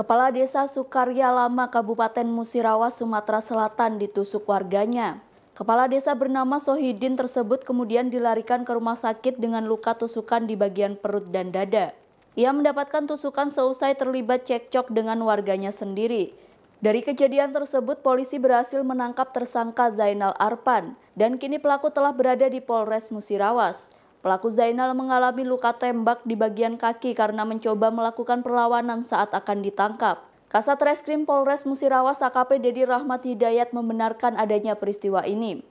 Kepala Desa Sukarya Lama Kabupaten Musirawas Sumatera Selatan ditusuk warganya. Kepala desa bernama Sohidin tersebut kemudian dilarikan ke rumah sakit dengan luka tusukan di bagian perut dan dada. Ia mendapatkan tusukan seusai terlibat cekcok dengan warganya sendiri. Dari kejadian tersebut, polisi berhasil menangkap tersangka Zainal Arpan dan kini pelaku telah berada di Polres Musirawas. Pelaku Zainal mengalami luka tembak di bagian kaki karena mencoba melakukan perlawanan saat akan ditangkap. Kasat Reskrim Polres Musirawas AKP Dedi Rahmat Hidayat membenarkan adanya peristiwa ini.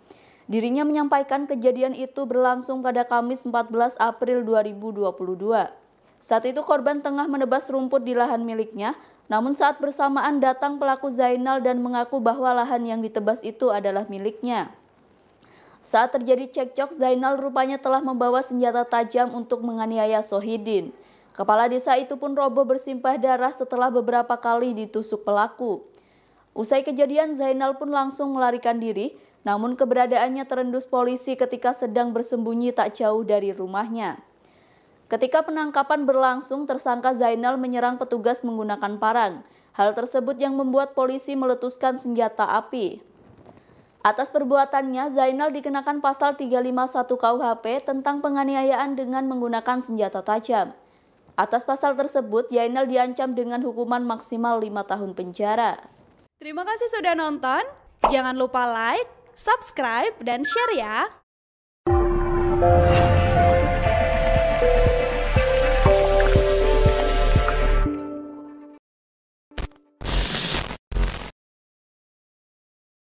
Dirinya menyampaikan kejadian itu berlangsung pada Kamis 14 April 2022. Saat itu korban tengah menebas rumput di lahan miliknya, namun saat bersamaan datang pelaku Zainal dan mengaku bahwa lahan yang ditebas itu adalah miliknya. Saat terjadi cekcok, Zainal rupanya telah membawa senjata tajam untuk menganiaya Sohidin. Kepala desa itu pun roboh bersimpah darah setelah beberapa kali ditusuk pelaku. Usai kejadian, Zainal pun langsung melarikan diri, namun keberadaannya terendus polisi ketika sedang bersembunyi tak jauh dari rumahnya. Ketika penangkapan berlangsung, tersangka Zainal menyerang petugas menggunakan parang. Hal tersebut yang membuat polisi meletuskan senjata api. Atas perbuatannya, Zainal dikenakan pasal 351 KUHP tentang penganiayaan dengan menggunakan senjata tajam. Atas pasal tersebut, Zainal diancam dengan hukuman maksimal 5 tahun penjara. Terima kasih sudah nonton. Jangan lupa like, subscribe, dan share ya.